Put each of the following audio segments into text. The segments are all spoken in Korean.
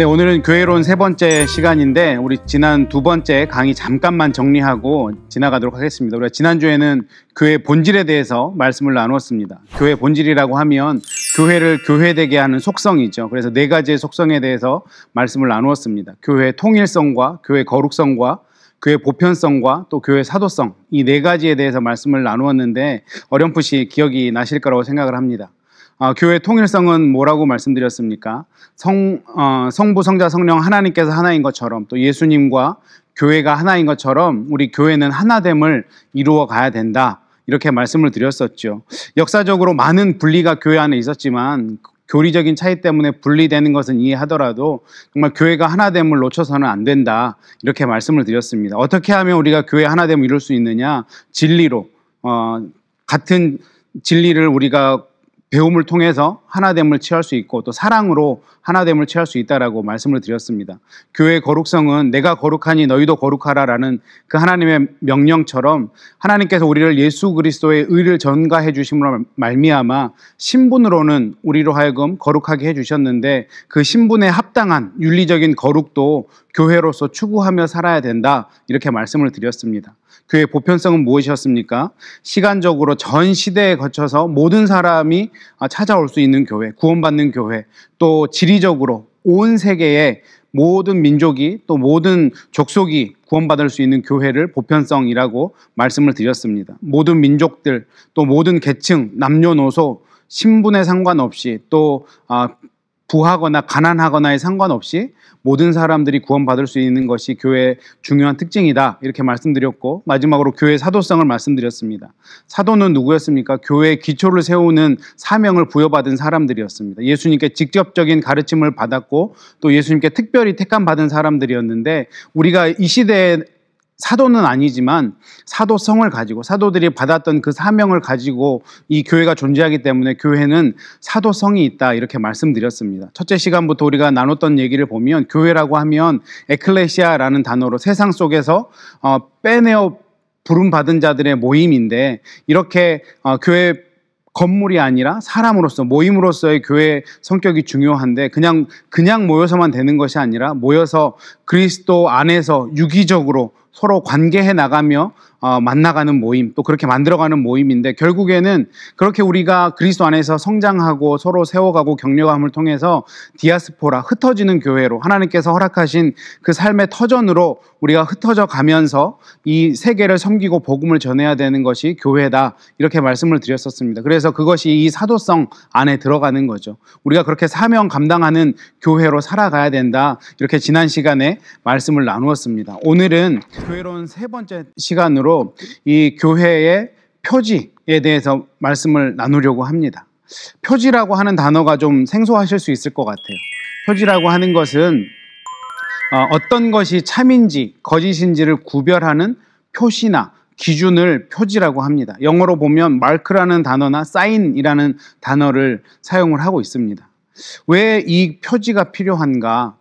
네, 오늘은 교회론 세 번째 시간인데 우리 지난 두 번째 강의 잠깐만 정리하고 지나가도록 하겠습니다. 우리가 지난주에는 교회 본질에 대해서 말씀을 나누었습니다. 교회 본질이라고 하면 교회를 교회되게 하는 속성이죠. 그래서 네 가지의 속성에 대해서 말씀을 나누었습니다. 교회 통일성과 교회 거룩성과 교회 보편성과 또 교회 사도성 이 네 가지에 대해서 말씀을 나누었는데 어렴풋이 기억이 나실 거라고 생각을 합니다. 어, 교회 통일성은 뭐라고 말씀드렸습니까? 성, 어, 성부, 성자, 성령 하나님께서 하나인 것처럼 또 예수님과 교회가 하나인 것처럼 우리 교회는 하나됨을 이루어 가야 된다. 이렇게 말씀을 드렸었죠. 역사적으로 많은 분리가 교회 안에 있었지만 교리적인 차이 때문에 분리되는 것은 이해하더라도 정말 교회가 하나됨을 놓쳐서는 안 된다. 이렇게 말씀을 드렸습니다. 어떻게 하면 우리가 교회 하나됨을 이룰 수 있느냐? 진리로, 어, 같은 진리를 우리가 배움을 통해서 하나됨을 취할 수 있고 또 사랑으로 하나됨을 취할 수 있다라고 말씀을 드렸습니다. 교회의 거룩성은 내가 거룩하니 너희도 거룩하라라는 그 하나님의 명령처럼 하나님께서 우리를 예수 그리스도의 의를 전가해 주심으로 말미암아 신분으로는 우리로 하여금 거룩하게 해 주셨는데 그 신분에 합당한 윤리적인 거룩도 교회로서 추구하며 살아야 된다 이렇게 말씀을 드렸습니다. 교회 보편성은 무엇이었습니까? 시간적으로 전 시대에 거쳐서 모든 사람이 아, 찾아올 수 있는 교회, 구원받는 교회, 또 지리적으로 온 세계에 모든 민족이 또 모든 족속이 구원받을 수 있는 교회를 보편성이라고 말씀을 드렸습니다. 모든 민족들, 또 모든 계층, 남녀노소, 신분에 상관없이 또 아, 부하거나 가난하거나에 상관없이 모든 사람들이 구원받을 수 있는 것이 교회의 중요한 특징이다. 이렇게 말씀드렸고 마지막으로 교회 사도성을 말씀드렸습니다. 사도는 누구였습니까? 교회의 기초를 세우는 사명을 부여받은 사람들이었습니다. 예수님께 직접적인 가르침을 받았고 또 예수님께 특별히 택함 받은 사람들이었는데 우리가 이 시대에 사도는 아니지만 사도성을 가지고 사도들이 받았던 그 사명을 가지고 이 교회가 존재하기 때문에 교회는 사도성이 있다 이렇게 말씀드렸습니다. 첫째 시간부터 우리가 나눴던 얘기를 보면 교회라고 하면 에클레시아라는 단어로 세상 속에서 어, 빼내어 부름 받은 자들의 모임인데 이렇게 어, 교회 건물이 아니라 사람으로서 모임으로서의 교회 성격이 중요한데 그냥 그냥 모여서만 되는 것이 아니라 모여서 그리스도 안에서 유기적으로 서로 관계해 나가며 어, 만나가는 모임, 또 그렇게 만들어가는 모임인데 결국에는 그렇게 우리가 그리스도 안에서 성장하고 서로 세워가고 격려감을 통해서 디아스포라 흩어지는 교회로 하나님께서 허락하신 그 삶의 터전으로 우리가 흩어져 가면서 이 세계를 섬기고 복음을 전해야 되는 것이 교회다 이렇게 말씀을 드렸었습니다. 그래서 그것이 이 사도성 안에 들어가는 거죠. 우리가 그렇게 사명 감당하는 교회로 살아가야 된다 이렇게 지난 시간에 말씀을 나누었습니다. 오늘은 교회론 세 번째 시간으로 마지로이 교회의 표지에 대해서 말씀을 나누려고 합니다. 표지라고 하는 단어가 좀 생소하실 수 있을 것 같아요. 표지라고 하는 것은 어, 어떤 것이 참인지 거짓인지를 구별하는 표시나 기준을 표지라고 합니다. 영어로 보면 마크라는 단어나 사인이라는 단어를 사용을 하고 있습니다. 왜 이 표지가 필요한가?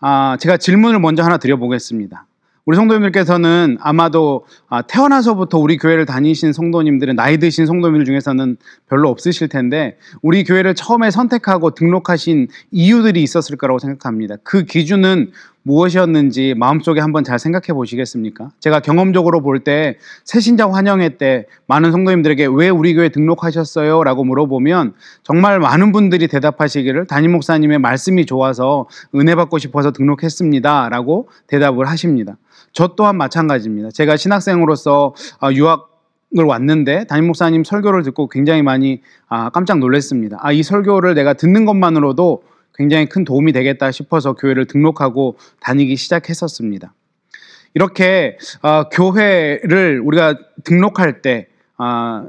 아, 제가 질문을 먼저 하나 드려보겠습니다. 우리 성도님들께서는 아마도 아, 태어나서부터 우리 교회를 다니신 성도님들은 나이 드신 성도님들 중에서는 별로 없으실 텐데 우리 교회를 처음에 선택하고 등록하신 이유들이 있었을 거라고 생각합니다. 그 기준은 무엇이었는지 마음속에 한번 잘 생각해 보시겠습니까? 제가 경험적으로 볼 때 새신자 환영회 때 많은 성도님들에게 왜 우리 교회 등록하셨어요? 라고 물어보면 정말 많은 분들이 대답하시기를 담임 목사님의 말씀이 좋아서 은혜 받고 싶어서 등록했습니다. 라고 대답을 하십니다. 저 또한 마찬가지입니다. 제가 신학생으로서 아, 유학 을 왔는데 담임 목사님 설교를 듣고 굉장히 많이 아, 깜짝 놀랐습니다. 아, 이 설교를 내가 듣는 것만으로도 굉장히 큰 도움이 되겠다 싶어서 교회를 등록하고 다니기 시작했었습니다. 이렇게 어, 교회를 우리가 등록할 때 어,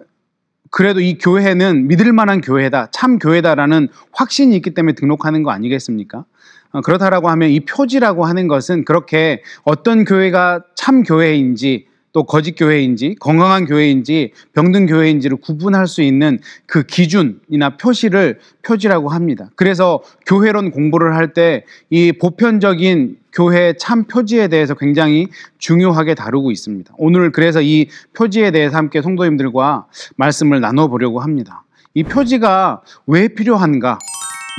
그래도 이 교회는 믿을 만한 교회다, 참 교회다라는 확신이 있기 때문에 등록하는 거 아니겠습니까? 어, 그렇다라고 하면 이 표지라고 하는 것은 그렇게 어떤 교회가 참 교회인지 또 거짓 교회인지 건강한 교회인지 병든 교회인지를 구분할 수 있는 그 기준이나 표시를 표지라고 합니다. 그래서 교회론 공부를 할 때 이 보편적인 교회참 표지에 대해서 굉장히 중요하게 다루고 있습니다. 오늘 그래서 이 표지에 대해서 함께 성도님들과 말씀을 나눠보려고 합니다. 이 표지가 왜 필요한가?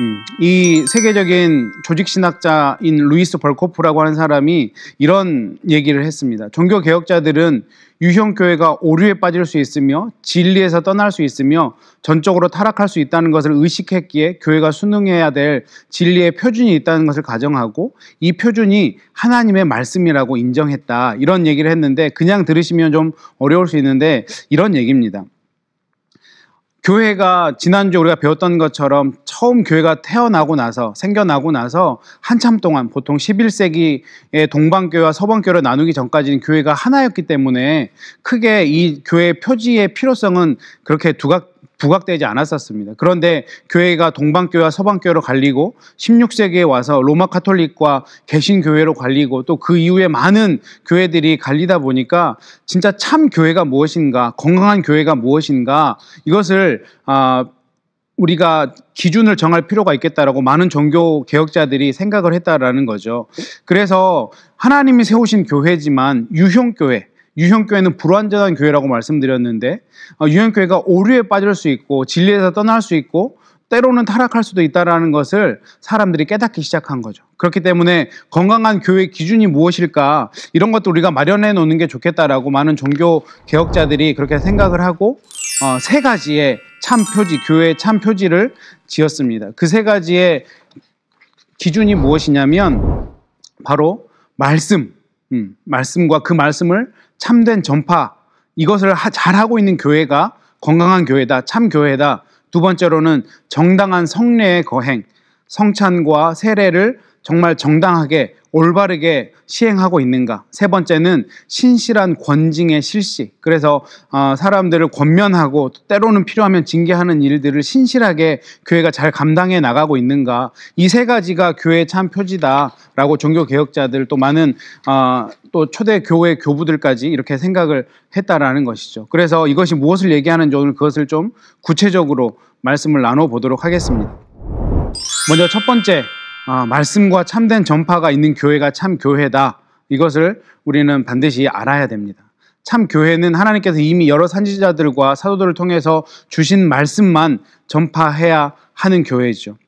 음. 이 세계적인 조직신학자인 루이스 벌코프라고 하는 사람이 이런 얘기를 했습니다. 종교 개혁자들은 유형 교회가 오류에 빠질 수 있으며 진리에서 떠날 수 있으며 전적으로 타락할 수 있다는 것을 의식했기에 교회가 순응해야 될 진리의 표준이 있다는 것을 가정하고 이 표준이 하나님의 말씀이라고 인정했다. 이런 얘기를 했는데 그냥 들으시면 좀 어려울 수 있는데 이런 얘기입니다. 교회가 지난주 우리가 배웠던 것처럼 처음 교회가 태어나고 나서 생겨나고 나서 한참 동안 보통 11세기의 동방교회와 서방교회를 나누기 전까지는 교회가 하나였기 때문에 크게 이 교회 표지의 필요성은 그렇게 두각 부각되지 않았었습니다. 그런데 교회가 동방교회와 서방교회로 갈리고 16세기에 와서 로마 카톨릭과 개신교회로 갈리고 또 그 이후에 많은 교회들이 갈리다 보니까 진짜 참 교회가 무엇인가, 건강한 교회가 무엇인가 이것을 아, 우리가 기준을 정할 필요가 있겠다라고 많은 종교 개혁자들이 생각을 했다라는 거죠. 그래서 하나님이 세우신 교회지만 유형교회, 유형교회는 불완전한 교회라고 말씀드렸는데 어, 유형교회가 오류에 빠질 수 있고 진리에서 떠날 수 있고 때로는 타락할 수도 있다라는 것을 사람들이 깨닫기 시작한 거죠. 그렇기 때문에 건강한 교회 기준이 무엇일까 이런 것도 우리가 마련해 놓는 게 좋겠다라고 많은 종교 개혁자들이 그렇게 생각을 하고 어, 세 가지의 참 표지 교회의 참 표지를 지었습니다. 그 세 가지의 기준이 무엇이냐면 바로 말씀, 음, 말씀과 그 말씀을 참된 전파 이것을 하, 잘하고 있는 교회가 건강한 교회다, 참 교회다. 두 번째로는 정당한 성례의 거행, 성찬과 세례를 정말 정당하게 올바르게 시행하고 있는가. 세 번째는 신실한 권징의 실시. 그래서 어, 사람들을 권면하고 때로는 필요하면 징계하는 일들을 신실하게 교회가 잘 감당해 나가고 있는가. 이 세 가지가 교회의 참 표지다라고 종교 개혁자들 또 많은 어, 또 초대 교회 교부들까지 이렇게 생각을 했다라는 것이죠. 그래서 이것이 무엇을 얘기하는지 오늘 그것을 좀 구체적으로 말씀을 나눠 보도록 하겠습니다. 먼저 첫 번째 아, 말씀과 참된 전파가 있는 교회가 참 교회다. 이것을 우리는 반드시 알아야 됩니다. 참 교회는 하나님께서 이미 여러 산지자들과 사도들을 통해서 주신 말씀만 전파해야 하는 교회죠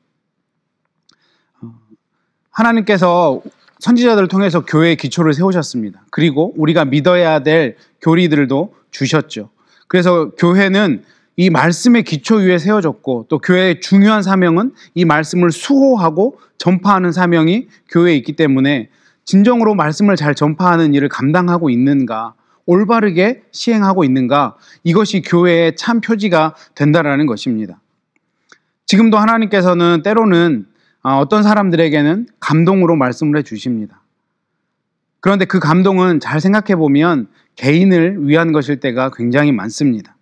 하나님께서 선지자들을 통해서 교회의 기초를 세우셨습니다. 그리고 우리가 믿어야 될 교리들도 주셨죠. 그래서 교회는 이 말씀의 기초 위에 세워졌고 또 교회의 중요한 사명은 이 말씀을 수호하고 전파하는 사명이 교회에 있기 때문에 진정으로 말씀을 잘 전파하는 일을 감당하고 있는가 올바르게 시행하고 있는가 이것이 교회의 참 표지가 된다라는 것입니다. 지금도 하나님께서는 때로는 아, 어떤 사람들에게는 감동으로 말씀을 해 주십니다. 그런데 그 감동은 잘 생각해 보면 개인을 위한 것일 때가 굉장히 많습니다.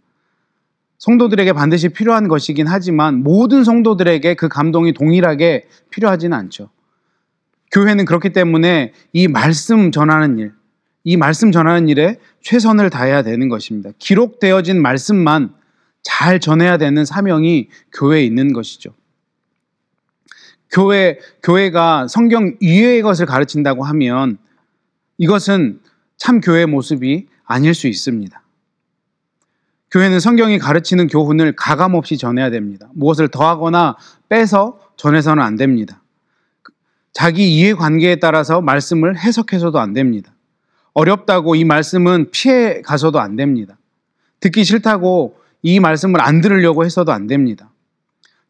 성도들에게 반드시 필요한 것이긴 하지만 모든 성도들에게 그 감동이 동일하게 필요하지는 않죠. 교회는 그렇기 때문에 이 말씀 전하는 일, 이 말씀 전하는 일에 최선을 다해야 되는 것입니다. 기록되어진 말씀만 잘 전해야 되는 사명이 교회에 있는 것이죠. 교회, 교회가 성경 이외의 것을 가르친다고 하면 이것은 참 교회의 모습이 아닐 수 있습니다. 교회는 성경이 가르치는 교훈을 가감없이 전해야 됩니다. 무엇을 더하거나 빼서 전해서는 안 됩니다. 자기 이해관계에 따라서 말씀을 해석해서도 안 됩니다. 어렵다고 이 말씀은 피해 가서도 안 됩니다. 듣기 싫다고 이 말씀을 안 들으려고 해서도 안 됩니다.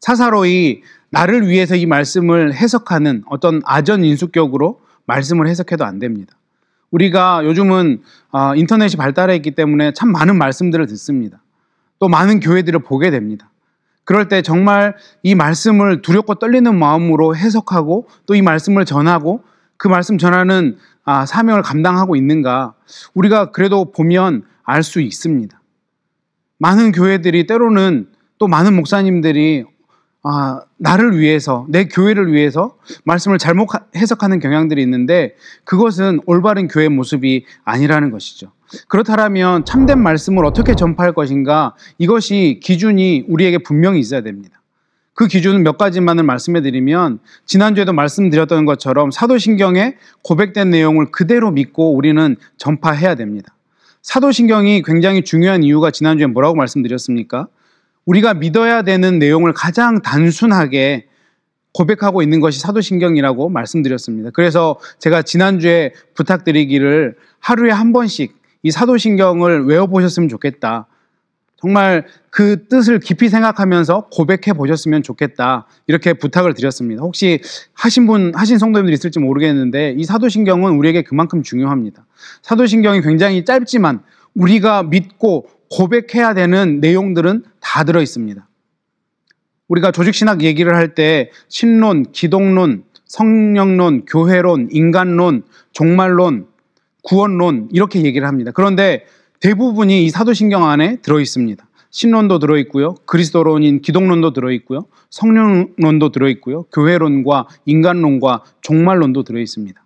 사사로이 나를 위해서 이 말씀을 해석하는 어떤 아전 인수격으로 말씀을 해석해도 안 됩니다. 우리가 요즘은 아, 인터넷이 발달했기 때문에 참 많은 말씀들을 듣습니다. 또 많은 교회들을 보게 됩니다. 그럴 때 정말 이 말씀을 두렵고 떨리는 마음으로 해석하고 또 이 말씀을 전하고 그 말씀 전하는 아, 사명을 감당하고 있는가 우리가 그래도 보면 알 수 있습니다. 많은 교회들이 때로는 또 많은 목사님들이 아, 나를 위해서, 내 교회를 위해서 말씀을 잘못 해석하는 경향들이 있는데 그것은 올바른 교회 모습이 아니라는 것이죠. 그렇다면 참된 말씀을 어떻게 전파할 것인가 이것이 기준이 우리에게 분명히 있어야 됩니다. 그 기준은 몇 가지만을 말씀해 드리면 지난주에도 말씀드렸던 것처럼 사도신경에 고백된 내용을 그대로 믿고 우리는 전파해야 됩니다. 사도신경이 굉장히 중요한 이유가 지난주에 뭐라고 말씀드렸습니까? 우리가 믿어야 되는 내용을 가장 단순하게 고백하고 있는 것이 사도신경이라고 말씀드렸습니다. 그래서 제가 지난주에 부탁드리기를 하루에 한 번씩 이 사도신경을 외워보셨으면 좋겠다. 정말 그 뜻을 깊이 생각하면서 고백해 보셨으면 좋겠다. 이렇게 부탁을 드렸습니다. 혹시 하신 분, 하신 성도님들 있을지 모르겠는데 이 사도신경은 우리에게 그만큼 중요합니다. 사도신경이 굉장히 짧지만 우리가 믿고 고백해야 되는 내용들은 다 들어 있습니다. 우리가 조직신학 얘기를 할 때 신론, 기독론, 성령론, 교회론, 인간론, 종말론, 구원론 이렇게 얘기를 합니다. 그런데 대부분이 이 사도신경 안에 들어 있습니다. 신론도 들어 있고요. 그리스도론인 기독론도 들어 있고요. 성령론도 들어 있고요. 교회론과 인간론과 종말론도 들어 있습니다.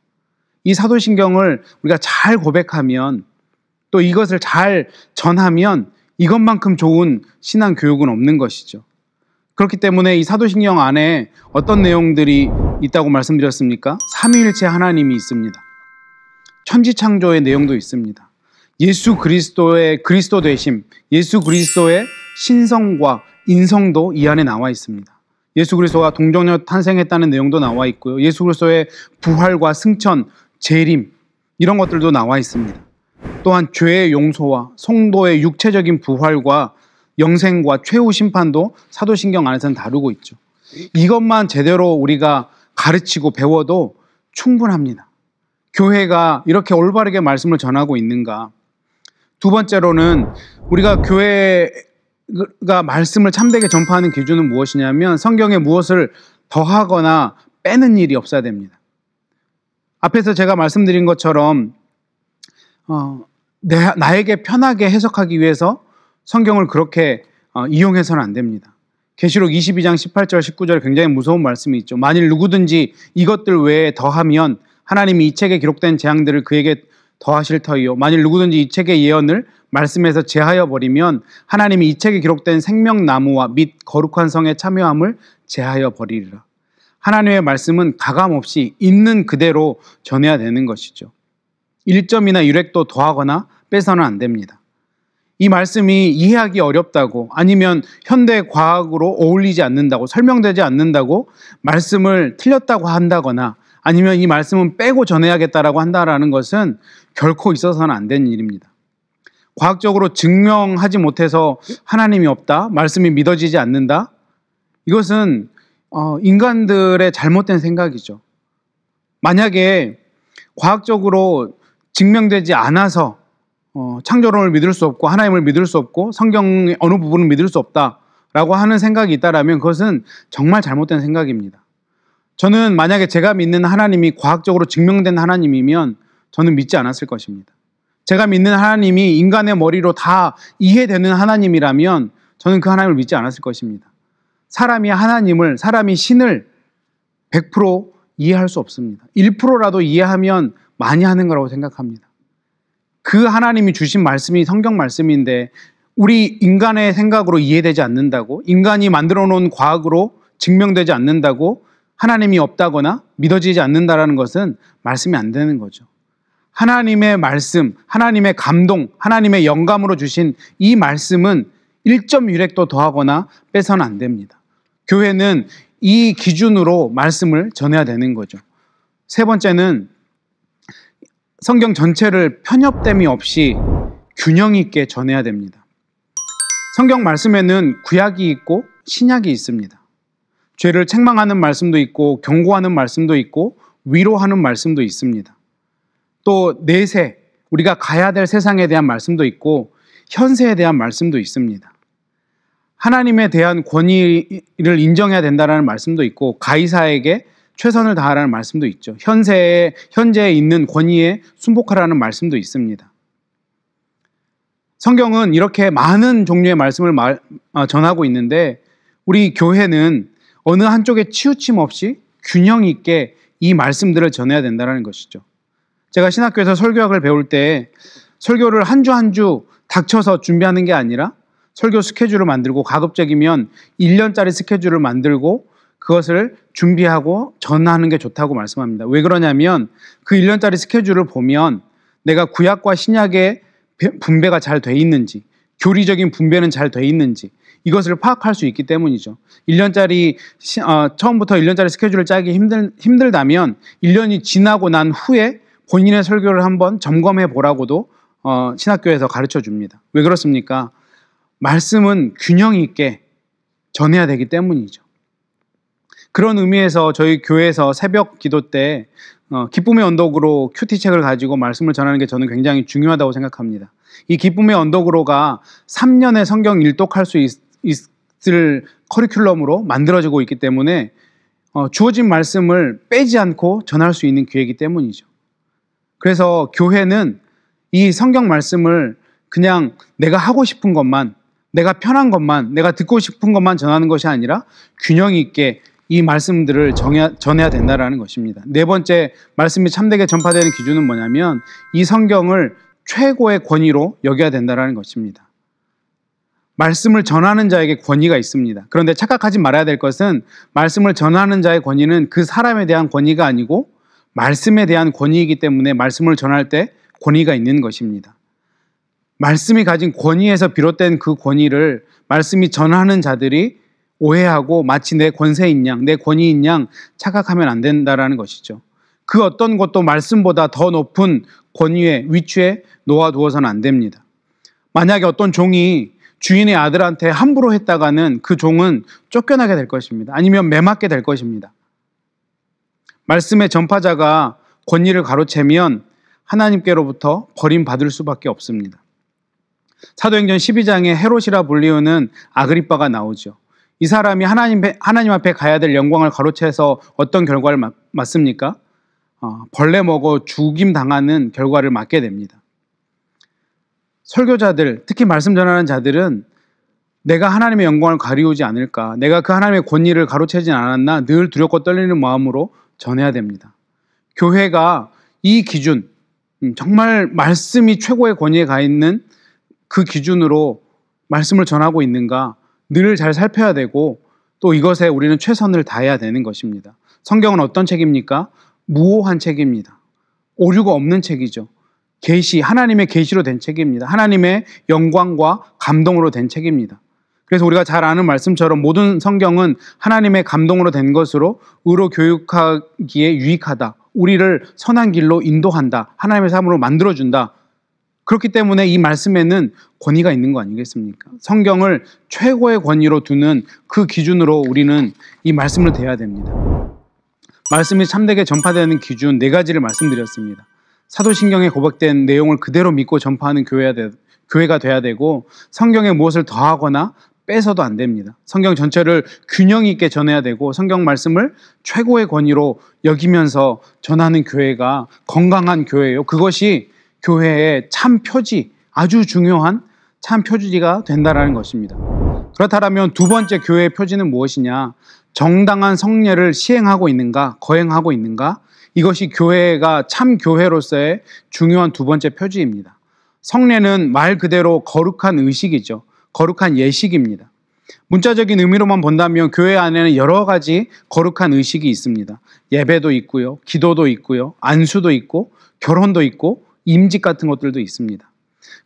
이 사도신경을 우리가 잘 고백하면 또 이것을 잘 전하면 이것만큼 좋은 신앙 교육은 없는 것이죠. 그렇기 때문에 이 사도신경 안에 어떤 내용들이 있다고 말씀드렸습니까? 삼위일체 하나님이 있습니다. 천지창조의 내용도 있습니다. 예수 그리스도의 그리스도 되심, 예수 그리스도의 신성과 인성도 이 안에 나와 있습니다. 예수 그리스도가 동정녀 탄생했다는 내용도 나와 있고요. 예수 그리스도의 부활과 승천, 재림 이런 것들도 나와 있습니다. 또한 죄의 용서와 성도의 육체적인 부활과 영생과 최후 심판도 사도신경 안에서는 다루고 있죠. 이것만 제대로 우리가 가르치고 배워도 충분합니다. 교회가 이렇게 올바르게 말씀을 전하고 있는가? 두 번째로는 우리가 교회가 말씀을 참되게 전파하는 기준은 무엇이냐면 성경에 무엇을 더하거나 빼는 일이 없어야 됩니다. 앞에서 제가 말씀드린 것처럼 어, 내, 나에게 편하게 해석하기 위해서 성경을 그렇게 어, 이용해서는 안 됩니다. 계시록 22장 18절 1 9절 굉장히 무서운 말씀이 있죠. 만일 누구든지 이것들 외에 더하면 하나님이 이 책에 기록된 재앙들을 그에게 더하실 터이요. 만일 누구든지 이 책의 예언을 말씀에서 제하여 버리면 하나님이 이 책에 기록된 생명나무와 및 거룩한 성의 참여함을 제하여 버리리라. 하나님의 말씀은 가감 없이 있는 그대로 전해야 되는 것이죠. 1점이나 유렉도 더하거나 빼서는 안 됩니다. 이 말씀이 이해하기 어렵다고 아니면 현대 과학으로 어울리지 않는다고 설명되지 않는다고 말씀을 틀렸다고 한다거나 아니면 이 말씀은 빼고 전해야겠다라고 한다라는 것은 결코 있어서는 안 된 일입니다. 과학적으로 증명하지 못해서 하나님이 없다, 말씀이 믿어지지 않는다. 이것은 어, 인간들의 잘못된 생각이죠. 만약에 과학적으로 증명되지 않아서 어, 창조론을 믿을 수 없고 하나님을 믿을 수 없고 성경의 어느 부분을 믿을 수 없다라고 하는 생각이 있다라면 그것은 정말 잘못된 생각입니다. 저는 만약에 제가 믿는 하나님이 과학적으로 증명된 하나님이면 저는 믿지 않았을 것입니다. 제가 믿는 하나님이 인간의 머리로 다 이해되는 하나님이라면 저는 그 하나님을 믿지 않았을 것입니다. 사람이 하나님을, 사람이 신을 100% 이해할 수 없습니다. 1%라도 이해하면 많이 하는 거라고 생각합니다. 그 하나님이 주신 말씀이 성경 말씀인데 우리 인간의 생각으로 이해되지 않는다고 인간이 만들어 놓은 과학으로 증명되지 않는다고 하나님이 없다거나 믿어지지 않는다라는 것은 말씀이 안 되는 거죠. 하나님의 말씀, 하나님의 감동, 하나님의 영감으로 주신 이 말씀은 1점 유도 더하거나 빼서는 안 됩니다. 교회는 이 기준으로 말씀을 전해야 되는 거죠. 세 번째는 성경 전체를 편협됨이 없이 균형 있게 전해야 됩니다. 성경 말씀에는 구약이 있고 신약이 있습니다. 죄를 책망하는 말씀도 있고 경고하는 말씀도 있고 위로하는 말씀도 있습니다. 또 내세, 우리가 가야 될 세상에 대한 말씀도 있고 현세에 대한 말씀도 있습니다. 하나님에 대한 권위를 인정해야 된다라는 말씀도 있고 가이사에게 최선을 다하라는 말씀도 있죠. 현세에, 현재에 있는 권위에 순복하라는 말씀도 있습니다. 성경은 이렇게 많은 종류의 말씀을 말, 아, 전하고 있는데 우리 교회는 어느 한쪽에 치우침 없이 균형 있게 이 말씀들을 전해야 된다는 것이죠. 제가 신학교에서 설교학을 배울 때 설교를 한 주 한 주 닥쳐서 준비하는 게 아니라 설교 스케줄을 만들고 가급적이면 1년짜리 스케줄을 만들고 그것을 준비하고 전하는 게 좋다고 말씀합니다. 왜 그러냐면 그 1년짜리 스케줄을 보면 내가 구약과 신약의 분배가 잘 돼 있는지 교리적인 분배는 잘 돼 있는지 이것을 파악할 수 있기 때문이죠. 1년짜리 어, 처음부터 1년짜리 스케줄을 짜기 힘들, 힘들다면 1년이 지나고 난 후에 본인의 설교를 한번 점검해 보라고도 어, 신학교에서 가르쳐 줍니다. 왜 그렇습니까? 말씀은 균형 있게 전해야 되기 때문이죠. 그런 의미에서 저희 교회에서 새벽 기도 때 어, 기쁨의 언덕으로 큐티 책을 가지고 말씀을 전하는 게 저는 굉장히 중요하다고 생각합니다. 이 기쁨의 언덕으로가 3년의 성경 일독할 수 있, 있을 커리큘럼으로 만들어지고 있기 때문에 어, 주어진 말씀을 빼지 않고 전할 수 있는 기회이기 때문이죠. 그래서 교회는 이 성경 말씀을 그냥 내가 하고 싶은 것만, 내가 편한 것만, 내가 듣고 싶은 것만 전하는 것이 아니라 균형 있게 이 말씀들을 정해 전해야 된다라는 것입니다. 네 번째 말씀이 참되게 전파되는 기준은 뭐냐면 이 성경을 최고의 권위로 여겨야 된다라는 것입니다. 말씀을 전하는 자에게 권위가 있습니다. 그런데 착각하지 말아야 될 것은 말씀을 전하는 자의 권위는 그 사람에 대한 권위가 아니고 말씀에 대한 권위이기 때문에 말씀을 전할 때 권위가 있는 것입니다. 말씀이 가진 권위에서 비롯된 그 권위를 말씀이 전하는 자들이 오해하고 마치 내 권세인 양, 내 권위인 양 착각하면 안 된다라는 것이죠. 그 어떤 것도 말씀보다 더 높은 권위의 위치에 놓아두어서는 안 됩니다. 만약에 어떤 종이 주인의 아들한테 함부로 했다가는 그 종은 쫓겨나게 될 것입니다. 아니면 매맞게 될 것입니다. 말씀의 전파자가 권위를 가로채면 하나님께로부터 버림받을 수밖에 없습니다. 사도행전 12장에 헤롯이라 불리우는 아그리빠가 나오죠. 이 사람이 하나님, 하나님 앞에 가야 될 영광을 가로채서 어떤 결과를 맞, 맞습니까? 어, 벌레 먹어 죽임 당하는 결과를 맞게 됩니다. 설교자들, 특히 말씀 전하는 자들은 내가 하나님의 영광을 가리우지 않을까, 내가 그 하나님의 권위를 가로채진 않았나 늘 두렵고 떨리는 마음으로 전해야 됩니다. 교회가 이 기준, 음, 정말 말씀이 최고의 권위에 가 있는 그 기준으로 말씀을 전하고 있는가, 늘잘 살펴야 되고 또 이것에 우리는 최선을 다해야 되는 것입니다. 성경은 어떤 책입니까? 무오한 책입니다. 오류가 없는 책이죠. 계시 하나님의 계시로 된 책입니다. 하나님의 영광과 감동으로 된 책입니다. 그래서 우리가 잘 아는 말씀처럼 모든 성경은 하나님의 감동으로 된 것으로 의로 교육하기에 유익하다. 우리를 선한 길로 인도한다. 하나님의 삶으로 만들어준다. 그렇기 때문에 이 말씀에는 권위가 있는 거 아니겠습니까? 성경을 최고의 권위로 두는 그 기준으로 우리는 이 말씀을 대야 됩니다. 말씀이 참되게 전파되는 기준 네 가지를 말씀드렸습니다. 사도신경에 고백된 내용을 그대로 믿고 전파하는 교회가, 교회가 돼야 되고 성경에 무엇을 더하거나 빼서도 안 됩니다. 성경 전체를 균형 있게 전해야 되고 성경 말씀을 최고의 권위로 여기면서 전하는 교회가 건강한 교회예요. 그것이 교회의 참 표지, 아주 중요한 참 표지가 된다라는 것입니다. 그렇다면 두 번째 교회의 표지는 무엇이냐? 정당한 성례를 시행하고 있는가, 거행하고 있는가? 이것이 교회가 참 교회로서의 중요한 두 번째 표지입니다. 성례는 말 그대로 거룩한 의식이죠. 거룩한 예식입니다. 문자적인 의미로만 본다면 교회 안에는 여러 가지 거룩한 의식이 있습니다. 예배도 있고요, 기도도 있고요, 안수도 있고, 결혼도 있고, 임직 같은 것들도 있습니다.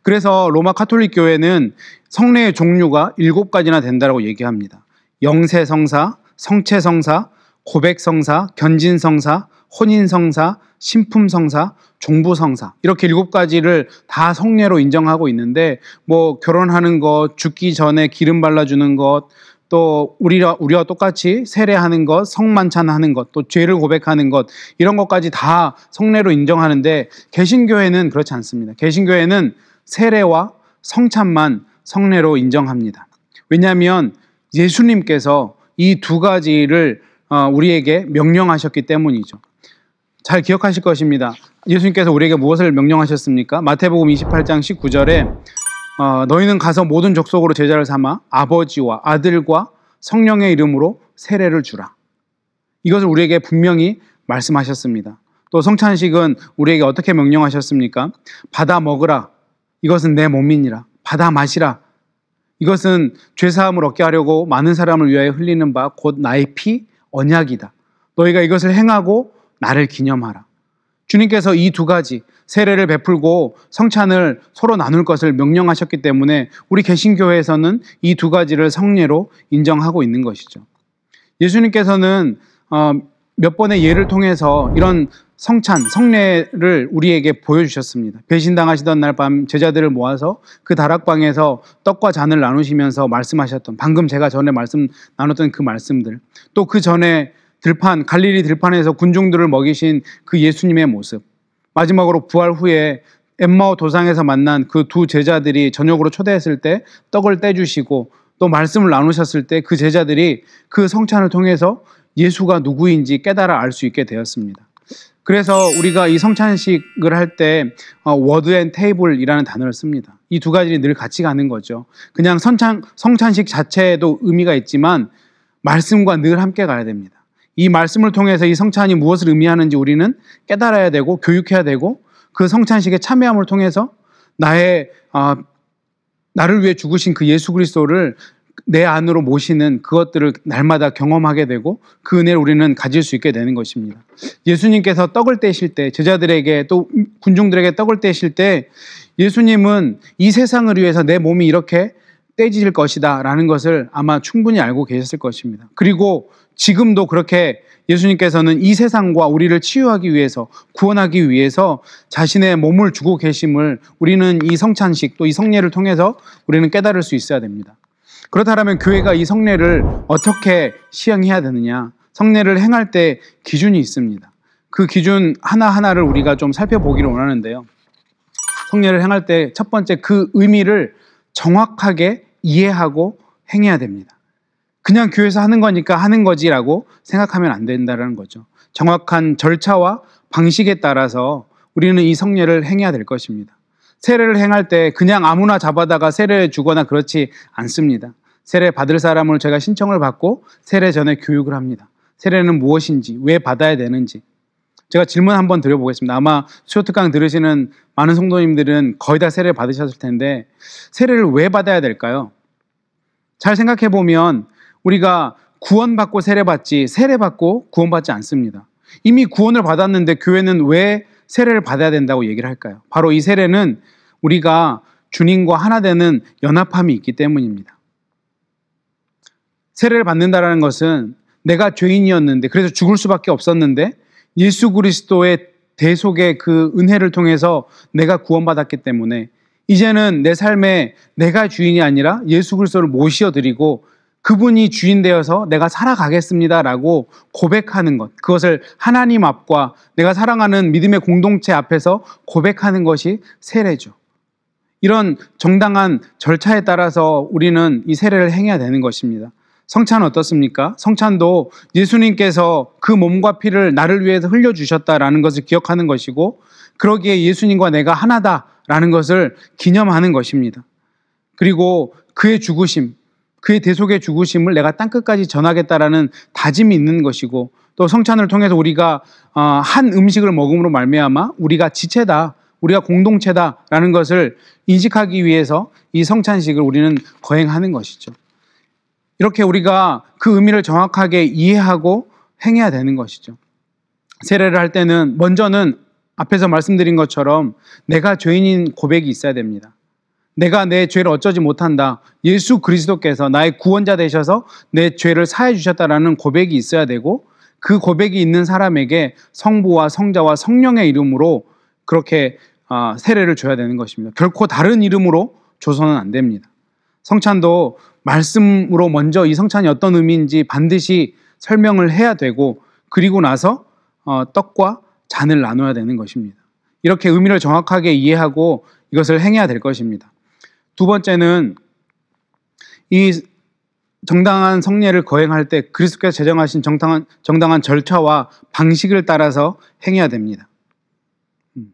그래서 로마 카톨릭 교회는 성례의 종류가 일곱 가지나 된다고 얘기합니다. 영세 성사, 성체 성사, 고백 성사, 견진 성사, 혼인 성사, 신품 성사, 종부 성사 이렇게 일곱 가지를 다 성례로 인정하고 있는데 뭐 결혼하는 것, 죽기 전에 기름 발라주는 것, 또 우리와 우리와 똑같이 세례하는 것, 성만찬하는 것, 또 죄를 고백하는 것 이런 것까지 다 성례로 인정하는데 개신교회는 그렇지 않습니다. 개신교회는 세례와 성찬만 성례로 인정합니다. 왜냐하면 예수님께서 이 두 가지를 어, 우리에게 명령하셨기 때문이죠. 잘 기억하실 것입니다. 예수님께서 우리에게 무엇을 명령하셨습니까? 마태복음 28장 19절에 어, 너희는 가서 모든 족속으로 제자를 삼아 아버지와 아들과 성령의 이름으로 세례를 주라. 이것을 우리에게 분명히 말씀하셨습니다. 또 성찬식은 우리에게 어떻게 명령하셨습니까? 받아 먹으라. 이것은 내 몸이니라. 받아 마시라. 이것은 죄사함을 얻게 하려고 많은 사람을 위하여 흘리는 바 곧 나의 피 언약이다. 너희가 이것을 행하고 나를 기념하라. 주님께서 이 두 가지 세례를 베풀고 성찬을 서로 나눌 것을 명령하셨기 때문에 우리 개신교회에서는 이 두 가지를 성례로 인정하고 있는 것이죠. 예수님께서는 어, 몇 번의 예를 통해서 이런 성찬, 성례를 우리에게 보여주셨습니다. 배신당하시던 날 밤 제자들을 모아서 그 다락방에서 떡과 잔을 나누시면서 말씀하셨던 방금 제가 전에 말씀 나눴던 그 말씀들 또 그 전에 들판 갈릴리 들판에서 군중들을 먹이신 그 예수님의 모습. 마지막으로 부활 후에 엠마오 도상에서 만난 그 두 제자들이 저녁으로 초대했을 때 떡을 떼주시고 또 말씀을 나누셨을 때 그 제자들이 그 성찬을 통해서 예수가 누구인지 깨달아 알 수 있게 되었습니다. 그래서 우리가 이 성찬식을 할때 어, 워드 앤 테이블이라는 단어를 씁니다. 이 두가지를늘 같이 가는 거죠. 그냥 성찬, 성찬식 자체에도 의미가 있지만 말씀과 늘 함께 가야 됩니다. 이 말씀을 통해서 이 성찬이 무엇을 의미하는지 우리는 깨달아야 되고 교육해야 되고 그 성찬식의 참여함을 통해서 나의 아, 나를 위해 죽으신 그 예수 그리스도를 내 안으로 모시는 그것들을 날마다 경험하게 되고 그 은혜를 우리는 가질 수 있게 되는 것입니다. 예수님께서 떡을 떼실 때 제자들에게 또 군중들에게 떡을 떼실 때 예수님은 이 세상을 위해서 내 몸이 이렇게 떼질 지 것이다 라는 것을 아마 충분히 알고 계셨을 것입니다. 그리고 지금도 그렇게 예수님께서는 이 세상과 우리를 치유하기 위해서 구원하기 위해서 자신의 몸을 주고 계심을 우리는 이 성찬식 또 이 성례를 통해서 우리는 깨달을 수 있어야 됩니다. 그렇다면 교회가 이 성례를 어떻게 시행해야 되느냐? 성례를 행할 때 기준이 있습니다. 그 기준 하나하나를 우리가 좀 살펴보기를 원하는데요. 성례를 행할 때 첫 번째 그 의미를 정확하게 이해하고 행해야 됩니다. 그냥 교회에서 하는 거니까 하는 거지라고 생각하면 안 된다는 거죠. 정확한 절차와 방식에 따라서 우리는 이 성례를 행해야 될 것입니다. 세례를 행할 때 그냥 아무나 잡아다가 세례 주거나 그렇지 않습니다. 세례 받을 사람을 제가 신청을 받고 세례 전에 교육을 합니다. 세례는 무엇인지, 왜 받아야 되는지. 제가 질문 한번 드려보겠습니다. 아마 수요특강 들으시는 많은 성도님들은 거의 다 세례 받으셨을 텐데 세례를 왜 받아야 될까요? 잘 생각해 보면 우리가 구원받고 세례받지 세례받고 구원받지 않습니다. 이미 구원을 받았는데 교회는 왜 세례를 받아야 된다고 얘기를 할까요? 바로 이 세례는 우리가 주님과 하나 되는 연합함이 있기 때문입니다. 세례를 받는다라는 것은 내가 죄인이었는데 그래서 죽을 수밖에 없었는데 예수 그리스도의 대속의 그 은혜를 통해서 내가 구원받았기 때문에 이제는 내 삶에 내가 주인이 아니라 예수 그리스도를 모시 드리고 그분이 주인 되어서 내가 살아가겠습니다라고 고백하는 것. 그것을 하나님 앞과 내가 사랑하는 믿음의 공동체 앞에서 고백하는 것이 세례죠. 이런 정당한 절차에 따라서 우리는 이 세례를 행해야 되는 것입니다. 성찬 어떻습니까? 성찬도 예수님께서 그 몸과 피를 나를 위해서 흘려주셨다라는 것을 기억하는 것이고, 그러기에 예수님과 내가 하나다라는 것을 기념하는 것입니다. 그리고 그의 죽으심, 그의 대속의 죽으심을 내가 땅끝까지 전하겠다라는 다짐이 있는 것이고 또 성찬을 통해서 우리가 어, 한 음식을 먹음으로 말미암아 우리가 지체다 우리가 공동체다라는 것을 인식하기 위해서 이 성찬식을 우리는 거행하는 것이죠. 이렇게 우리가 그 의미를 정확하게 이해하고 행해야 되는 것이죠. 세례를 할 때는 먼저는 앞에서 말씀드린 것처럼 내가 죄인인 고백이 있어야 됩니다. 내가 내 죄를 어쩌지 못한다. 예수 그리스도께서 나의 구원자 되셔서 내 죄를 사해 주셨다라는 고백이 있어야 되고 그 고백이 있는 사람에게 성부와 성자와 성령의 이름으로 그렇게 아, 세례를 줘야 되는 것입니다. 결코 다른 이름으로 줘서는 안 됩니다. 성찬도 말씀으로 먼저 이 성찬이 어떤 의미인지 반드시 설명을 해야 되고 그리고 나서 어, 떡과 잔을 나눠야 되는 것입니다. 이렇게 의미를 정확하게 이해하고 이것을 행해야 될 것입니다. 두 번째는 이 정당한 성례를 거행할 때 그리스도께서 제정하신 정당한, 정당한 절차와 방식을 따라서 행해야 됩니다. 음.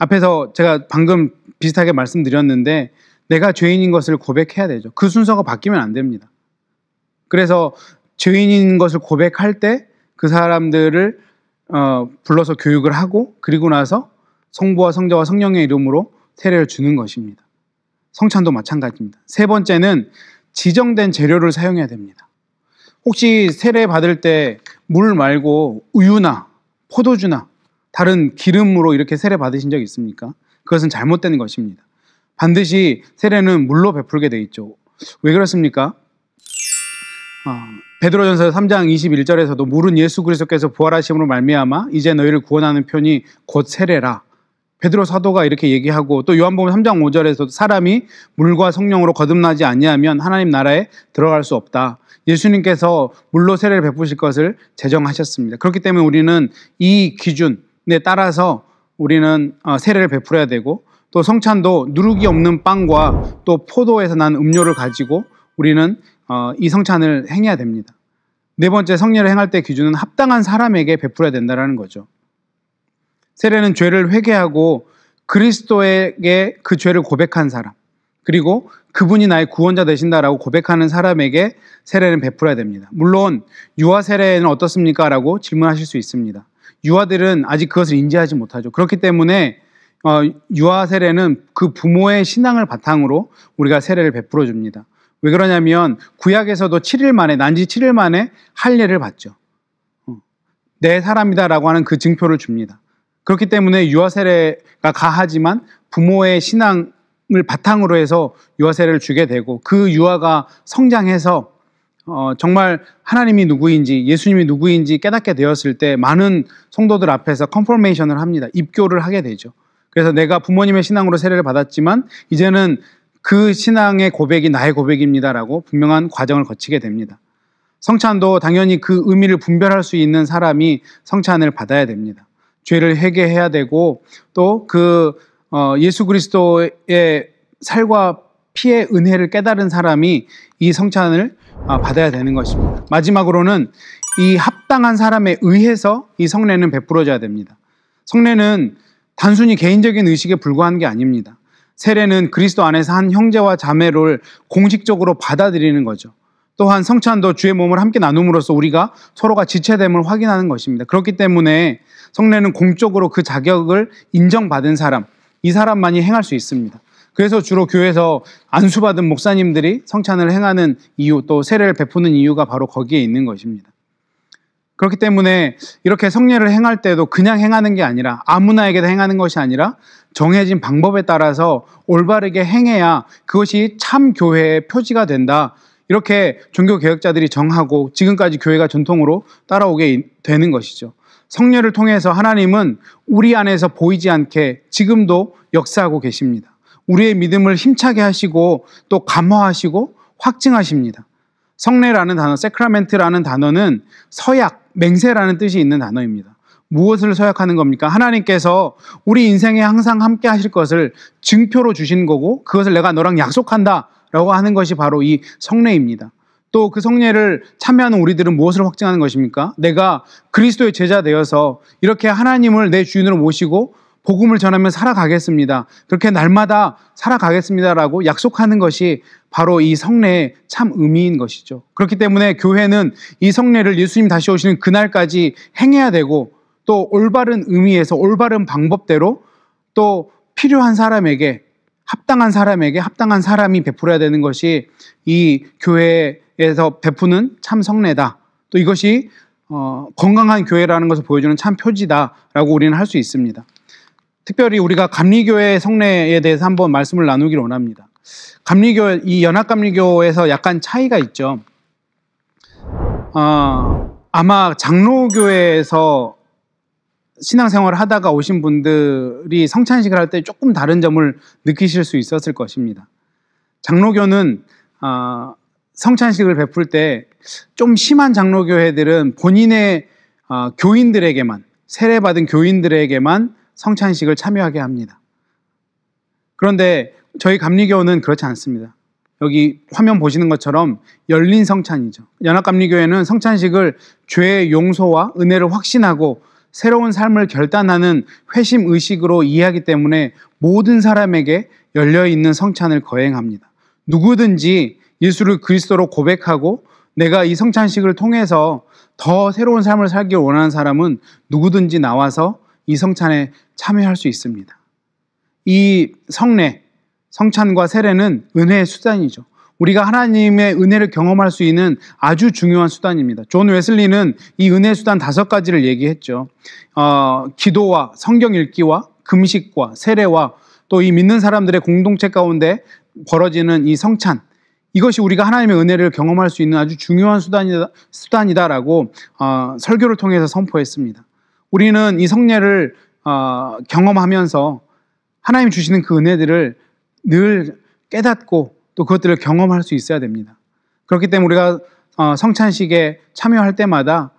앞에서 제가 방금 비슷하게 말씀드렸는데 내가 죄인인 것을 고백해야 되죠. 그 순서가 바뀌면 안 됩니다. 그래서 죄인인 것을 고백할 때 그 사람들을 어, 불러서 교육을 하고 그리고 나서 성부와 성자와 성령의 이름으로 세례를 주는 것입니다. 성찬도 마찬가지입니다. 세 번째는 지정된 재료를 사용해야 됩니다. 혹시 세례 받을 때 물 말고 우유나 포도주나 다른 기름으로 이렇게 세례 받으신 적 있습니까? 그것은 잘못된 것입니다. 반드시 세례는 물로 베풀게 돼 있죠. 왜 그렇습니까? 어, 베드로전서 3장 21절에서도 물은 예수 그리스도께서 부활하심으로 말미암아 이제 너희를 구원하는 편이 곧 세례라 베드로 사도가 이렇게 얘기하고 또 요한복음 3장 5절에서 도 사람이 물과 성령으로 거듭나지 아니하면 하나님 나라에 들어갈 수 없다. 예수님께서 물로 세례를 베푸실 것을 제정하셨습니다. 그렇기 때문에 우리는 이 기준에 따라서 우리는 어, 세례를 베풀어야 되고 또 성찬도 누룩이 없는 빵과 또 포도에서 난 음료를 가지고 우리는 어, 이 성찬을 행해야 됩니다. 네 번째 성례를 행할 때 기준은 합당한 사람에게 베풀어야 된다라는 거죠. 세례는 죄를 회개하고 그리스도에게 그 죄를 고백한 사람, 그리고 그분이 나의 구원자 되신다라고 고백하는 사람에게 세례는 베풀어야 됩니다. 물론 유아 세례는 어떻습니까? 라고 질문하실 수 있습니다. 유아들은 아직 그것을 인지하지 못하죠. 그렇기 때문에 어, 유아 세례는 그 부모의 신앙을 바탕으로 우리가 세례를 베풀어 줍니다. 왜 그러냐면 구약에서도 7일 만에 난지 7일 만에 할례를 받죠. 어, 내 사람이다라고 하는 그 증표를 줍니다. 그렇기 때문에 유아 세례가 가하지만 부모의 신앙을 바탕으로 해서 유아 세례를 주게 되고 그 유아가 성장해서 어, 정말 하나님이 누구인지 예수님이 누구인지 깨닫게 되었을 때 많은 성도들 앞에서 컨포메이션을 합니다. 입교를 하게 되죠. 그래서 내가 부모님의 신앙으로 세례를 받았지만 이제는 그 신앙의 고백이 나의 고백입니다라고 분명한 과정을 거치게 됩니다. 성찬도 당연히 그 의미를 분별할 수 있는 사람이 성찬을 받아야 됩니다. 죄를 회개해야 되고 또그 어, 예수 그리스도의 살과 피의 은혜를 깨달은 사람이 이 성찬을 아, 받아야 되는 것입니다. 마지막으로는 이 합당한 사람에 의해서 이 성례는 베풀어져야 됩니다. 성례는 단순히 개인적인 의식에 불과한 게 아닙니다. 세례는 그리스도 안에서 한 형제와 자매를 공식적으로 받아들이는 거죠. 또한 성찬도 주의 몸을 함께 나눔으로써 우리가 서로가 지체됨을 확인하는 것입니다. 그렇기 때문에 성례는 공적으로 그 자격을 인정받은 사람, 이 사람만이 행할 수 있습니다. 그래서 주로 교회에서 안수받은 목사님들이 성찬을 행하는 이유, 또 세례를 베푸는 이유가 바로 거기에 있는 것입니다. 그렇기 때문에 이렇게 성례를 행할 때도 그냥 행하는 게 아니라 아무나에게도 행하는 것이 아니라 정해진 방법에 따라서 올바르게 행해야 그것이 참 교회의 표지가 된다. 이렇게 종교 개혁자들이 정하고 지금까지 교회가 전통으로 따라오게 되는 것이죠. 성녀를 통해서 하나님은 우리 안에서 보이지 않게 지금도 역사하고 계십니다. 우리의 믿음을 힘차게 하시고 또 감화하시고 확증하십니다. 성례라는 단어, 세크라멘트라는 단어는 서약, 맹세라는 뜻이 있는 단어입니다. 무엇을 서약하는 겁니까? 하나님께서 우리 인생에 항상 함께 하실 것을 증표로 주신 거고 그것을 내가 너랑 약속한다 라고 하는 것이 바로 이 성례입니다. 또그 성례를 참여하는 우리들은 무엇을 확증하는 것입니까? 내가 그리스도의 제자 되어서 이렇게 하나님을 내 주인으로 모시고 복음을 전하며 살아가겠습니다. 그렇게 날마다 살아가겠습니다라고 약속하는 것이 바로 이 성례의 참 의미인 것이죠. 그렇기 때문에 교회는 이 성례를 예수님 다시 오시는 그날까지 행해야 되고 또 올바른 의미에서 올바른 방법대로 또 필요한 사람에게 합당한 사람에게 합당한 사람이 베풀어야 되는 것이 이 교회의 교회에서 베푸는 참 성례다. 또 이것이 어, 건강한 교회라는 것을 보여주는 참 표지다라고 우리는 할 수 있습니다. 특별히 우리가 감리교회 성례에 대해서 한번 말씀을 나누기를 원합니다. 감리교 이 연합감리교에서 약간 차이가 있죠. 어, 아마 장로교회에서 신앙생활을 하다가 오신 분들이 성찬식을 할 때 조금 다른 점을 느끼실 수 있었을 것입니다. 장로교는 어, 성찬식을 베풀 때 좀 심한 장로교회들은 본인의 어, 교인들에게만 세례받은 교인들에게만 성찬식을 참여하게 합니다. 그런데 저희 감리교는 그렇지 않습니다. 여기 화면 보시는 것처럼 열린 성찬이죠. 연합감리교회는 성찬식을 죄의 용서와 은혜를 확신하고 새로운 삶을 결단하는 회심 의식으로 이해하기 때문에 모든 사람에게 열려 있는 성찬을 거행합니다. 누구든지 예수를 그리스도로 고백하고 내가 이 성찬식을 통해서 더 새로운 삶을 살길 원하는 사람은 누구든지 나와서 이 성찬에 참여할 수 있습니다. 이 성례, 성찬과 세례는 은혜의 수단이죠. 우리가 하나님의 은혜를 경험할 수 있는 아주 중요한 수단입니다. 존 웨슬리는 이 은혜 수단 다섯 가지를 얘기했죠. 어, 기도와 성경 읽기와 금식과 세례와 또 이 믿는 사람들의 공동체 가운데 벌어지는 이 성찬, 이것이 우리가 하나님의 은혜를 경험할 수 있는 아주 중요한 수단이다, 수단이다라고 어, 설교를 통해서 선포했습니다. 우리는 이 성례를 어, 경험하면서 하나님 주시는 그 은혜들을 늘 깨닫고 또 그것들을 경험할 수 있어야 됩니다. 그렇기 때문에 우리가 어, 성찬식에 참여할 때마다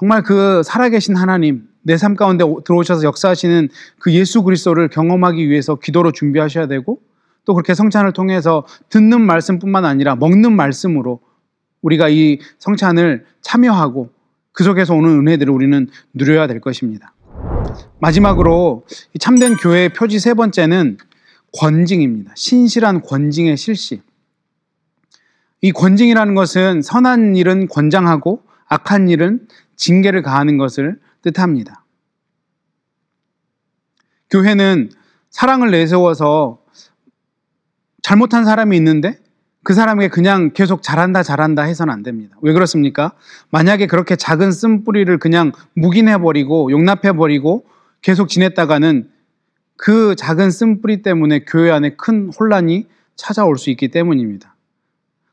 정말 그 살아계신 하나님 내 삶 가운데 들어오셔서 역사하시는 그 예수 그리스도를 경험하기 위해서 기도로 준비하셔야 되고 또 그렇게 성찬을 통해서 듣는 말씀뿐만 아니라 먹는 말씀으로 우리가 이 성찬을 참여하고 그 속에서 오는 은혜들을 우리는 누려야 될 것입니다. 마지막으로 참된 교회의 표지 세 번째는 권징입니다. 신실한 권징의 실시. 이 권징이라는 것은 선한 일은 권장하고 악한 일은 징계를 가하는 것을 뜻합니다. 교회는 사랑을 내세워서 잘못한 사람이 있는데 그 사람에게 그냥 계속 잘한다 잘한다 해서는 안 됩니다. 왜 그렇습니까? 만약에 그렇게 작은 쓴뿌리를 그냥 묵인해 버리고 용납해 버리고 계속 지냈다가는 그 작은 쓴뿌리 때문에 교회 안에 큰 혼란이 찾아올 수 있기 때문입니다.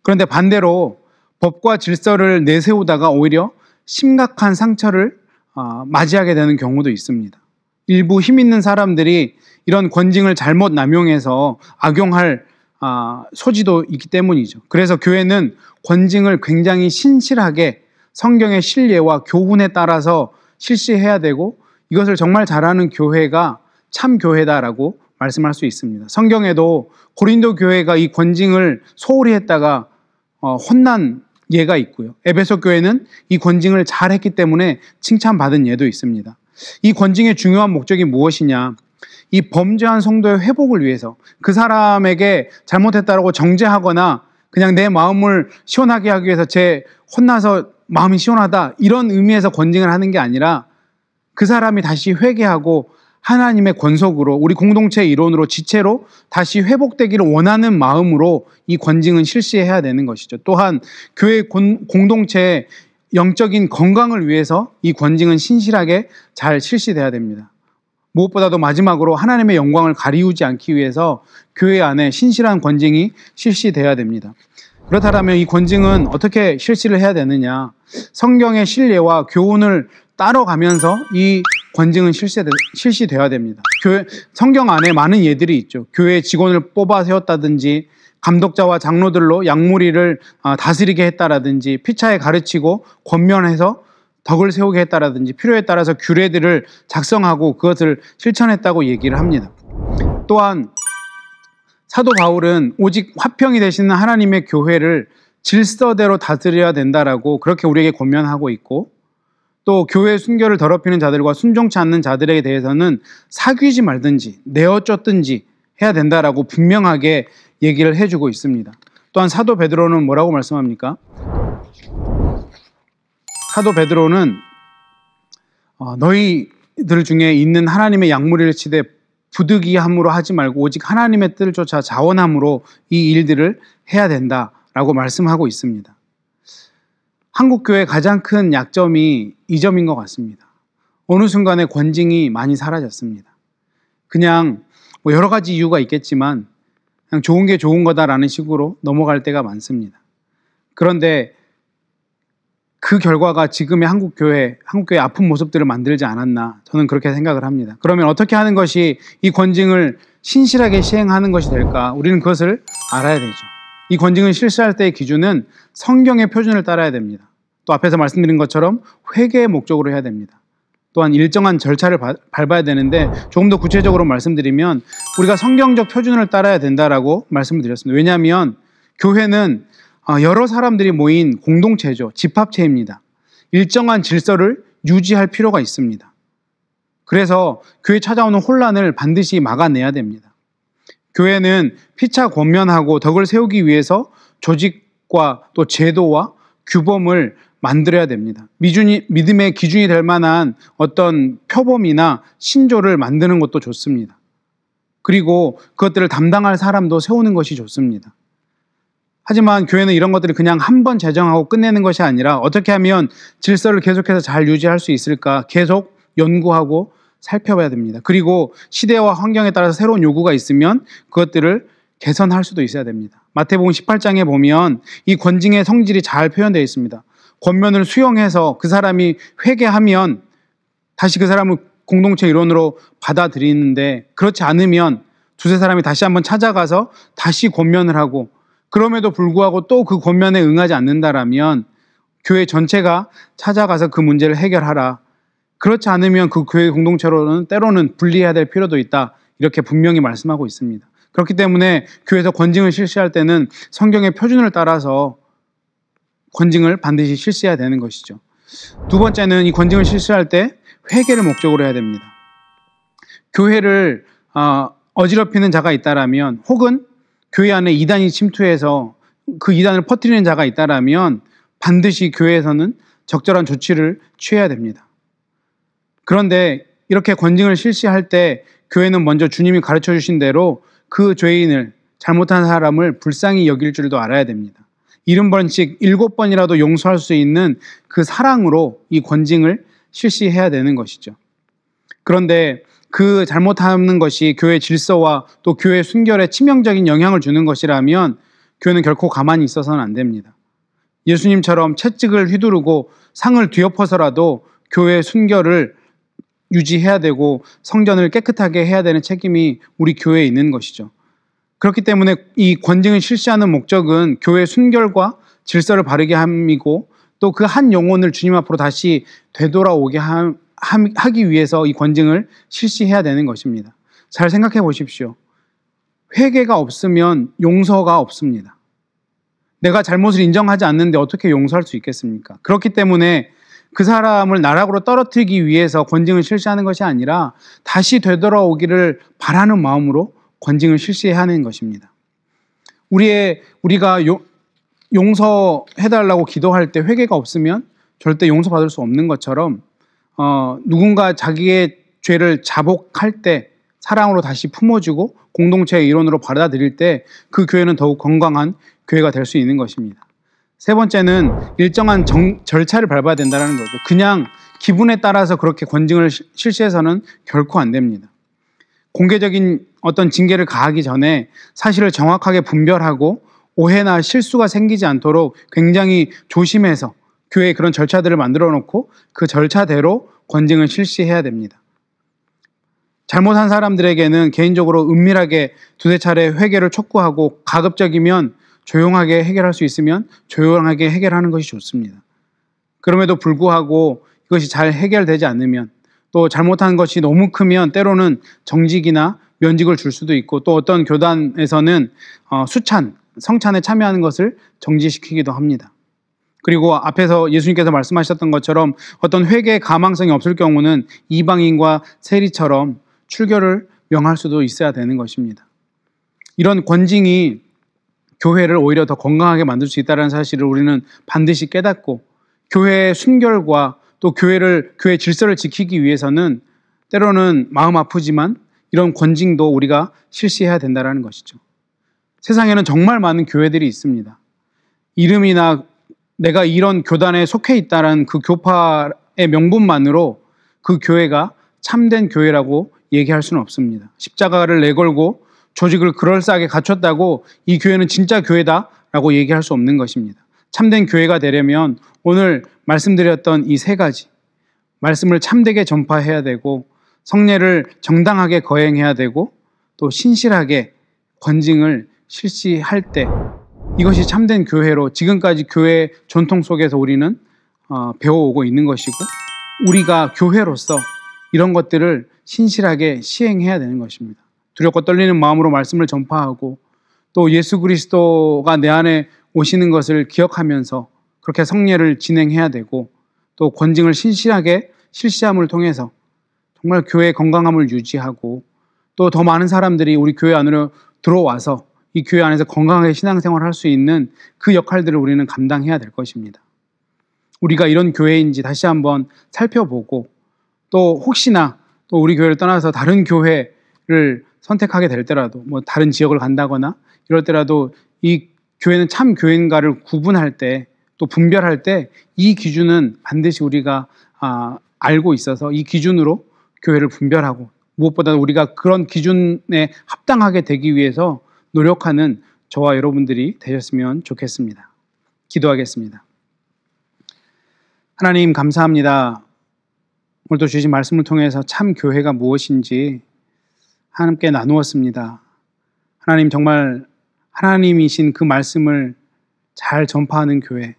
그런데 반대로 법과 질서를 내세우다가 오히려 심각한 상처를 아, 맞이하게 되는 경우도 있습니다. 일부 힘 있는 사람들이 이런 권징을 잘못 남용해서 악용할 아, 소지도 있기 때문이죠. 그래서 교회는 권징을 굉장히 신실하게 성경의 신뢰와 교훈에 따라서 실시해야 되고 이것을 정말 잘하는 교회가 참 교회다라고 말씀할 수 있습니다. 성경에도 고린도 교회가 이 권징을 소홀히 했다가 어, 혼난 예가 있고요. 에베소 교회는 이 권징을 잘했기 때문에 칭찬받은 예도 있습니다. 이 권징의 중요한 목적이 무엇이냐? 이 범죄한 성도의 회복을 위해서 그 사람에게 잘못했다라고 정죄하거나 그냥 내 마음을 시원하게 하기 위해서 제 혼나서 마음이 시원하다 이런 의미에서 권징을 하는 게 아니라 그 사람이 다시 회개하고 하나님의 권속으로 우리 공동체 이론으로 지체로 다시 회복되기를 원하는 마음으로 이 권징은 실시해야 되는 것이죠. 또한 교회 공동체의 영적인 건강을 위해서 이 권징은 신실하게 잘 실시돼야 됩니다. 무엇보다도 마지막으로 하나님의 영광을 가리우지 않기 위해서 교회 안에 신실한 권징이 실시돼야 됩니다. 그렇다면 이 권징은 어떻게 실시를 해야 되느냐? 성경의 신뢰와 교훈을 따라가면서 이 권징은 실시되, 실돼야 됩니다. 교회, 성경 안에 많은 예들이 있죠. 교회 직원을 뽑아 세웠다든지 감독자와 장로들로 양무리를 아, 다스리게 했다라든지 피차에 가르치고 권면해서 덕을 세우게 했다라든지 필요에 따라서 규례들을 작성하고 그것을 실천했다고 얘기를 합니다. 또한 사도 바울은 오직 화평이 되시는 하나님의 교회를 질서대로 다스려야 된다라고 그렇게 우리에게 권면하고 있고 또 교회 순결을 더럽히는 자들과 순종치 않는 자들에 대해서는 사귀지 말든지 내어 쫓든지 해야 된다라고 분명하게 얘기를 해주고 있습니다. 또한 사도 베드로는 뭐라고 말씀합니까? 사도 베드로는 어, 너희들 중에 있는 하나님의 양무리를 치되 부득이함으로 하지 말고 오직 하나님의 뜻을 쫓아 자원함으로 이 일들을 해야 된다라고 말씀하고 있습니다. 한국 교회 가장 큰 약점이 이 점인 것 같습니다. 어느 순간에 권징이 많이 사라졌습니다. 그냥 뭐 여러 가지 이유가 있겠지만 그냥 좋은 게 좋은 거다라는 식으로 넘어갈 때가 많습니다. 그런데 그 결과가 지금의 한국 교회, 한국 교회 아픈 모습들을 만들지 않았나 저는 그렇게 생각을 합니다. 그러면 어떻게 하는 것이 이 권징을 신실하게 시행하는 것이 될까? 우리는 그것을 알아야 되죠. 이 권징을 실시할 때의 기준은 성경의 표준을 따라야 됩니다. 또 앞에서 말씀드린 것처럼 회계의 목적으로 해야 됩니다. 또한 일정한 절차를 밟아야 되는데 조금 더 구체적으로 말씀드리면 우리가 성경적 표준을 따라야 된다라고 말씀을 드렸습니다. 왜냐하면 교회는 아, 여러 사람들이 모인 공동체죠. 집합체입니다. 일정한 질서를 유지할 필요가 있습니다. 그래서 교회 찾아오는 혼란을 반드시 막아내야 됩니다. 교회는 피차 권면하고 덕을 세우기 위해서 조직과 또 제도와 규범을 만들어야 됩니다. 미준이, 믿음의 기준이 될 만한 어떤 표범이나 신조를 만드는 것도 좋습니다. 그리고 그것들을 담당할 사람도 세우는 것이 좋습니다. 하지만 교회는 이런 것들을 그냥 한번제정하고 끝내는 것이 아니라 어떻게 하면 질서를 계속해서 잘 유지할 수 있을까 계속 연구하고 살펴봐야 됩니다. 그리고 시대와 환경에 따라서 새로운 요구가 있으면 그것들을 개선할 수도 있어야 됩니다. 마태복음 18장에 보면 이 권징의 성질이 잘 표현되어 있습니다. 권면을 수용해서 그 사람이 회개하면 다시 그 사람을 공동체 일원으로 받아들이는데 그렇지 않으면 두세 사람이 다시 한번 찾아가서 다시 권면을 하고 그럼에도 불구하고 또 그 권면에 응하지 않는다라면 교회 전체가 찾아가서 그 문제를 해결하라. 그렇지 않으면 그 교회 공동체로는 때로는 분리해야 될 필요도 있다. 이렇게 분명히 말씀하고 있습니다. 그렇기 때문에 교회에서 권징을 실시할 때는 성경의 표준을 따라서 권징을 반드시 실시해야 되는 것이죠. 두 번째는 이 권징을 실시할 때 회개를 목적으로 해야 됩니다. 교회를 아, 어지럽히는 자가 있다라면 혹은 교회 안에 이단이 침투해서 그 이단을 퍼뜨리는 자가 있다라면 반드시 교회에서는 적절한 조치를 취해야 됩니다. 그런데 이렇게 권징을 실시할 때 교회는 먼저 주님이 가르쳐 주신 대로 그 죄인을 잘못한 사람을 불쌍히 여길 줄도 알아야 됩니다. 일흔 번씩 일곱 번이라도 용서할 수 있는 그 사랑으로 이 권징을 실시해야 되는 것이죠. 그런데 그 잘못하는 것이 교회 질서와 또 교회 순결에 치명적인 영향을 주는 것이라면 교회는 결코 가만히 있어서는 안 됩니다. 예수님처럼 채찍을 휘두르고 상을 뒤엎어서라도 교회 순결을 유지해야 되고 성전을 깨끗하게 해야 되는 책임이 우리 교회에 있는 것이죠. 그렇기 때문에 이 권징을 실시하는 목적은 교회 순결과 질서를 바르게 함이고 또 그 한 영혼을 주님 앞으로 다시 되돌아오게 함, 하기 위해서 이 권징을 실시해야 되는 것입니다. 잘 생각해 보십시오. 회개가 없으면 용서가 없습니다. 내가 잘못을 인정하지 않는데 어떻게 용서할 수 있겠습니까? 그렇기 때문에 그 사람을 나락으로 떨어뜨리기 위해서 권징을 실시하는 것이 아니라 다시 되돌아오기를 바라는 마음으로 권징을 실시해야 하는 것입니다. 우리의 우리가 용, 용서해달라고 기도할 때 회개가 없으면 절대 용서받을 수 없는 것처럼 어, 누군가 자기의 죄를 자복할 때 사랑으로 다시 품어주고 공동체의 일원으로 받아들일 때 그 교회는 더욱 건강한 교회가 될 수 있는 것입니다. 세 번째는 일정한 정, 절차를 밟아야 된다는 거죠. 그냥 기분에 따라서 그렇게 권징을 실시해서는 결코 안 됩니다. 공개적인 어떤 징계를 가하기 전에 사실을 정확하게 분별하고 오해나 실수가 생기지 않도록 굉장히 조심해서 교회에 그런 절차들을 만들어 놓고 그 절차대로 권징을 실시해야 됩니다. 잘못한 사람들에게는 개인적으로 은밀하게 두세 차례 회개를 촉구하고 가급적이면 조용하게 해결할 수 있으면 조용하게 해결하는 것이 좋습니다. 그럼에도 불구하고 이것이 잘 해결되지 않으면 또 잘못한 것이 너무 크면 때로는 정직이나 면직을 줄 수도 있고 또 어떤 교단에서는 어, 수찬, 성찬에 참여하는 것을 정지시키기도 합니다. 그리고 앞에서 예수님께서 말씀하셨던 것처럼 어떤 회개의 가망성이 없을 경우는 이방인과 세리처럼 출결을 명할 수도 있어야 되는 것입니다. 이런 권징이 교회를 오히려 더 건강하게 만들 수 있다는 사실을 우리는 반드시 깨닫고 교회의 순결과 또 교회를 교회 질서를 지키기 위해서는 때로는 마음 아프지만 이런 권징도 우리가 실시해야 된다라는 것이죠. 세상에는 정말 많은 교회들이 있습니다. 이름이나 내가 이런 교단에 속해 있다는그 교파의 명분만으로 그 교회가 참된 교회라고 얘기할 수는 없습니다. 십자가를 내걸고 조직을 그럴싸하게 갖췄다고 이 교회는 진짜 교회다라고 얘기할 수 없는 것입니다. 참된 교회가 되려면 오늘 말씀드렸던 이 세 가지 말씀을 참되게 전파해야 되고 성례를 정당하게 거행해야 되고 또 신실하게 권징을 실시할 때 이것이 참된 교회로 지금까지 교회 전통 속에서 우리는 어, 배워오고 있는 것이고 우리가 교회로서 이런 것들을 신실하게 시행해야 되는 것입니다. 두렵고 떨리는 마음으로 말씀을 전파하고 또 예수 그리스도가 내 안에 오시는 것을 기억하면서 그렇게 성례를 진행해야 되고 또 권징을 신실하게 실시함을 통해서 정말 교회 건강함을 유지하고 또 더 많은 사람들이 우리 교회 안으로 들어와서 이 교회 안에서 건강하게 신앙생활을 할 수 있는 그 역할들을 우리는 감당해야 될 것입니다. 우리가 이런 교회인지 다시 한번 살펴보고 또 혹시나 또 우리 교회를 떠나서 다른 교회를 선택하게 될 때라도 뭐 다른 지역을 간다거나 이럴 때라도 이 교회는 참 교회인가를 구분할 때 또 분별할 때 이 기준은 반드시 우리가 아, 알고 있어서 이 기준으로 교회를 분별하고 무엇보다 우리가 그런 기준에 합당하게 되기 위해서 노력하는 저와 여러분들이 되셨으면 좋겠습니다. 기도하겠습니다. 하나님 감사합니다. 오늘도 주신 말씀을 통해서 참 교회가 무엇인지 하께 나누었습니다. 하나님 정말 하나님이신 그 말씀을 잘 전파하는 교회.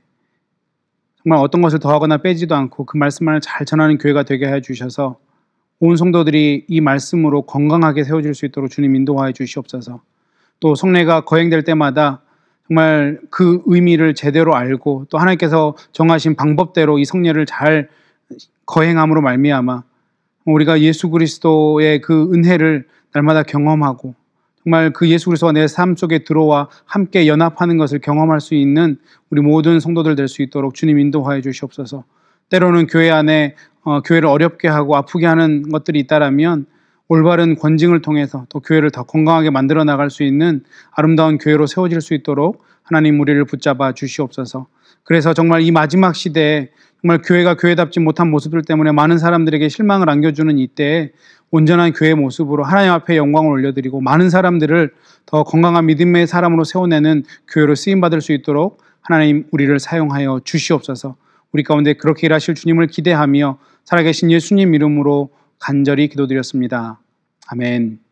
정말 어떤 것을 더하거나 빼지도 않고 그 말씀만을 잘 전하는 교회가 되게 해 주셔서 온 성도들이 이 말씀으로 건강하게 세워질 수 있도록 주님 인도하여 주시옵소서. 또 성례가 거행될 때마다 정말 그 의미를 제대로 알고 또 하나님께서 정하신 방법대로 이 성례를 잘 거행함으로 말미암아 우리가 예수 그리스도의 그 은혜를 날마다 경험하고 정말 그 예수 그리스도가 내 삶 속에 들어와 함께 연합하는 것을 경험할 수 있는 우리 모든 성도들 될 수 있도록 주님 인도하여 주시옵소서. 때로는 교회 안에 어, 교회를 어렵게 하고 아프게 하는 것들이 있다라면 올바른 권징을 통해서 또 교회를 더 건강하게 만들어 나갈 수 있는 아름다운 교회로 세워질 수 있도록 하나님 우리를 붙잡아 주시옵소서. 그래서 정말 이 마지막 시대에 정말 교회가 교회답지 못한 모습들 때문에 많은 사람들에게 실망을 안겨주는 이때에 온전한 교회 모습으로 하나님 앞에 영광을 올려드리고 많은 사람들을 더 건강한 믿음의 사람으로 세워내는 교회로 쓰임받을 수 있도록 하나님 우리를 사용하여 주시옵소서. 우리 가운데 그렇게 일하실 주님을 기대하며 살아계신 예수님 이름으로 간절히 기도드렸습니다. 아멘.